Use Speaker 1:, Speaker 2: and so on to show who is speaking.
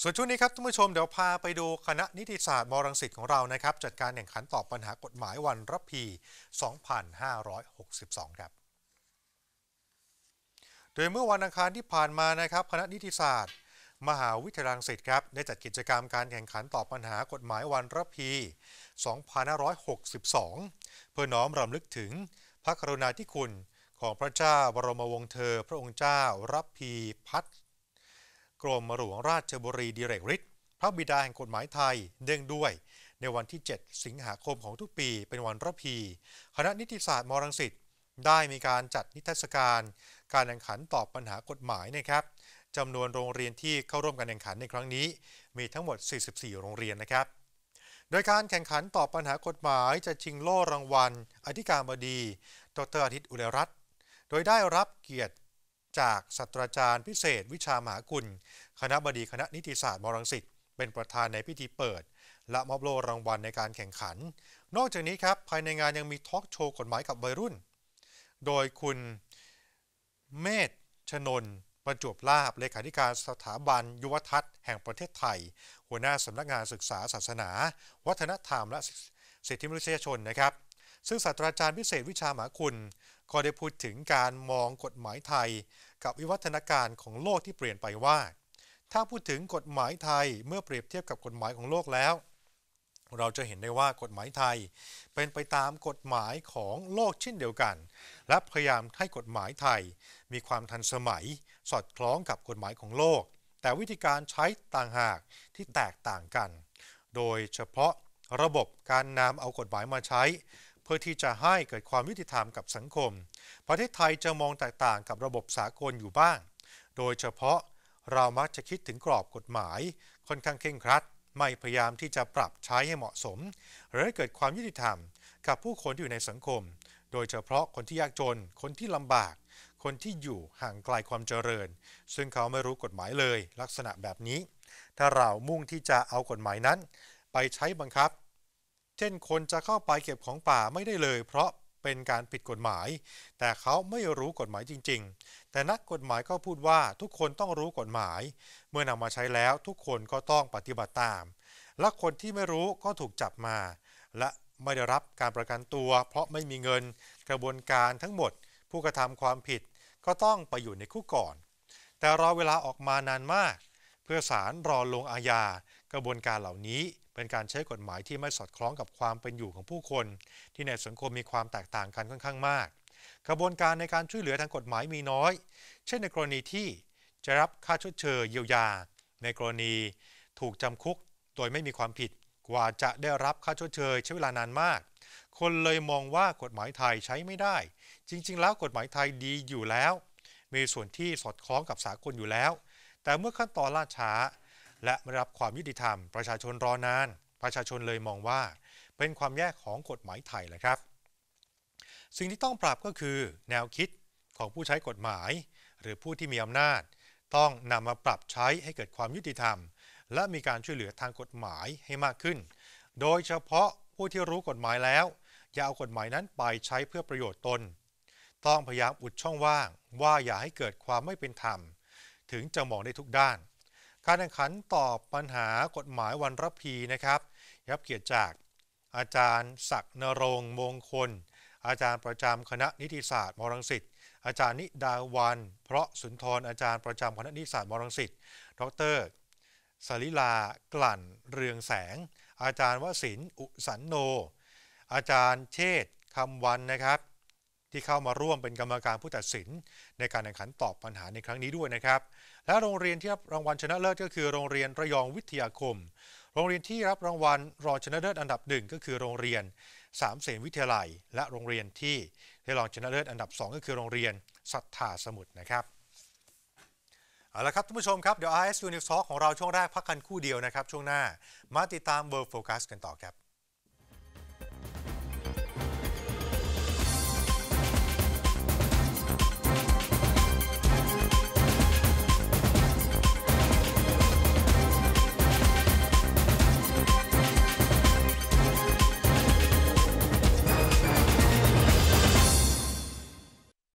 Speaker 1: ส่วนช่วงนี้ครับท่านผู้ชมเดี๋ยวพาไปดูคณะนิติศาสตร์มรังสิตของเรานะครับจัดการแข่งขันตอบปัญหากฎหมายวันรับพี2562ครับโดยเมื่อวันอังคารที่ผ่านมานะครับคณะนิติศาสตร์ มหาวิทยาลัยรังสิตครับได้จัดกิจกรรมการแข่งขันตอบปัญหากฎหมายวันรับพี2562เพื่อน้อมรำลึกถึงพระกรุณาธิคุณของพระเจ้าบรมวงศ์เธอพระองค์เจ้ารับพีพัฒกรมหลวงราชบุรีดิเรกฤทธิ์พระบิดาแห่งกฎหมายไทยเนื่องด้วยในวันที่ 7 สิงหาคมของทุกปี เป็นวันระพี คณะนิติศาสตร์มรังสิตได้มีการจัดนิทรรศการการแข่งขันตอบปัญหากฎหมายนะครับจำนวนโรงเรียนที่เข้าร่วมการแข่งขันในครั้งนี้ มีทั้งหมด 44 โรงเรียนนะครับ โดยการแข่งขันตอบปัญหากฎหมาย จะชิงโล่รางวัล อธิการบดีดรอาทิตย์อุเรัตน์โดยได้รับเกียรติจากศาสตราจารย์พิเศษ วิชาหมหาคุณ คณะบดีคณะ นิติศาสตร์มรังสิตเป็นประธานในพิธีเปิด และมอบโล่รางวัลในการแข่งขัน นอกจากนี้ครับภายในงานยังมีทอล์กโชว์กฎหมายกับวัยรุ่น โดยคุณ เมธ ชนนประจวบลาบ เลขาธิการสถาบัน ยุวทัศน์ แห่งประเทศไทย หัวหน้าสำนักงานศึกษา ศาสนา วัฒนธรรมและสิทธิมนุษยชนนะครับซึ่งศาสตราจารย์พิเศษวิชาหมาคุณก็ได้พูดถึงการมองกฎหมายไทยกับวิวัฒนาการของโลกที่เปลี่ยนไปว่า ถ้าพูดถึงกฎหมายไทยเมื่อเปรียบเทียบกับกฎหมายของโลกแล้ว เราจะเห็นได้ว่ากฎหมายไทยเป็นไปตามกฎหมายของโลกเช่นเดียวกัน และพยายามให้กฎหมายไทยมีความทันสมัยสอดคล้องกับกฎหมายของโลก แต่วิธีการใช้ต่างหากที่แตกต่างกัน โดยเฉพาะระบบการนำเอากฎหมายมาใช้เพื่อที่จะให้เกิดความยุติธรรมกับสังคม ประเทศไทยจะมองแตกต่างกับระบบสากลอยู่บ้าง โดยเฉพาะเรามักจะคิดถึงกรอบกฎหมาย ค่อนข้างเคร่งครัด ไม่พยายามที่จะปรับใช้ให้เหมาะสม หรือให้เกิดความยุติธรรมกับผู้คนที่อยู่ในสังคม โดยเฉพาะคนที่ยากจน คนที่ลำบาก คนที่อยู่ห่างไกลความเจริญ ซึ่งเขาไม่รู้กฎหมายเลยลักษณะแบบนี้ ถ้าเรามุ่งที่จะเอากฎหมายนั้น ไปใช้บังคับเช่นคนจะเข้าไปเก็บของป่าไม่ได้เลย เพราะเป็นการผิดกฎหมาย แต่เขาไม่รู้กฎหมายจริง ๆ แต่นักกฎหมายก็พูดว่าทุกคนต้องรู้กฎหมาย เมื่อนำมาใช้แล้วทุกคนก็ต้องปฏิบัติตามและคนที่ไม่รู้ก็ถูกจับมา และไม่ได้รับการประกันตัว เพราะไม่มีเงินกระบวนการทั้งหมดผู้กระทำความผิด ก็ต้องไปอยู่ในคุกก่อน แต่รอเวลาออกมานานมากเพื่อสารรอลงอาญา กระบวนการเหล่านี้เป็นการใช้กฎหมายที่ไม่สอดคล้องกับความเป็นอยู่ของผู้คน ที่ในสังคมมีความแตกต่างกันค่อนข้างมาก กระบวนการในการช่วยเหลือทางกฎหมายมีน้อย เช่น ในกรณีที่จะรับค่าชดเชยเยียวยา ในกรณีถูกจำคุกโดยไม่มีความผิดกว่าจะได้รับค่าชดเชยใช้เวลานานมาก คนเลยมองว่ากฎหมายไทยใช้ไม่ได้ จริงๆ แล้วกฎหมายไทยดีอยู่แล้ว มีส่วนที่สอดคล้องกับสากลอยู่แล้วแต่เมื่อขั้นตอนล่าช้า และไม่รับความยุติธรรม ประชาชนรอนาน ประชาชนเลยมองว่าเป็นความแย่ของกฎหมายไทยแหละครับ สิ่งที่ต้องปรับก็คือ แนวคิดของผู้ใช้กฎหมาย หรือผู้ที่มีอำนาจ ต้องนำมาปรับใช้ให้เกิดความยุติธรรม และมีการช่วยเหลือทางกฎหมายให้มากขึ้น โดยเฉพาะผู้ที่รู้กฎหมายแล้วอย่าเอากฎหมายนั้นไปใช้เพื่อประโยชน์ตนต้องพยายามอุดช่องว่างว่าอย่าให้เกิดความไม่เป็นธรรมถึงจะมองได้ทุกด้านการแข่งขันตอบปัญหากฎหมายวันรพีนะครับรับเกียรติจาก อาจารย์ ศักดิ์นรงมงคล อาจารย์ประจาคณะนิติศาสตร์มรังสิตอาจารย์ นิดาวัน เพราะสุนทร อาจารย์ประจาคณะนิติศาสตร์มรังสิตดรสลิลากลั่น เรืองแสง อาจารย์วสินอุสันโน อาจารย์เชษคำวันนะครับที่เข้ามาร่วมเป็นกรรมการผู้ตัดสิน ในการแข่งขันตอบปัญหาในครั้งนี้ด้วยนะครับและโรงเรียนที่รับรางวัลชนะเลิศก็คือ โรงเรียนระยองวิทยาคม โรงเรียนที่รับรางวัลรองชนะเลิศอันดับหนึ่งก็คือโรงเรียนสามเสนวิทยาลัย และโรงเรียนที่ได้รองชนะเลิศอันดับ 2 ก็คือโรงเรียนสัทธาสมุทรนะครับเอาละครับท่านผู้ชมครับเดี๋ยว RSU News Talk ของเราช่วงแรกพักกันคู่เดียวนะครับช่วงหน้ามาติดตาม World Focus กันต่อครับ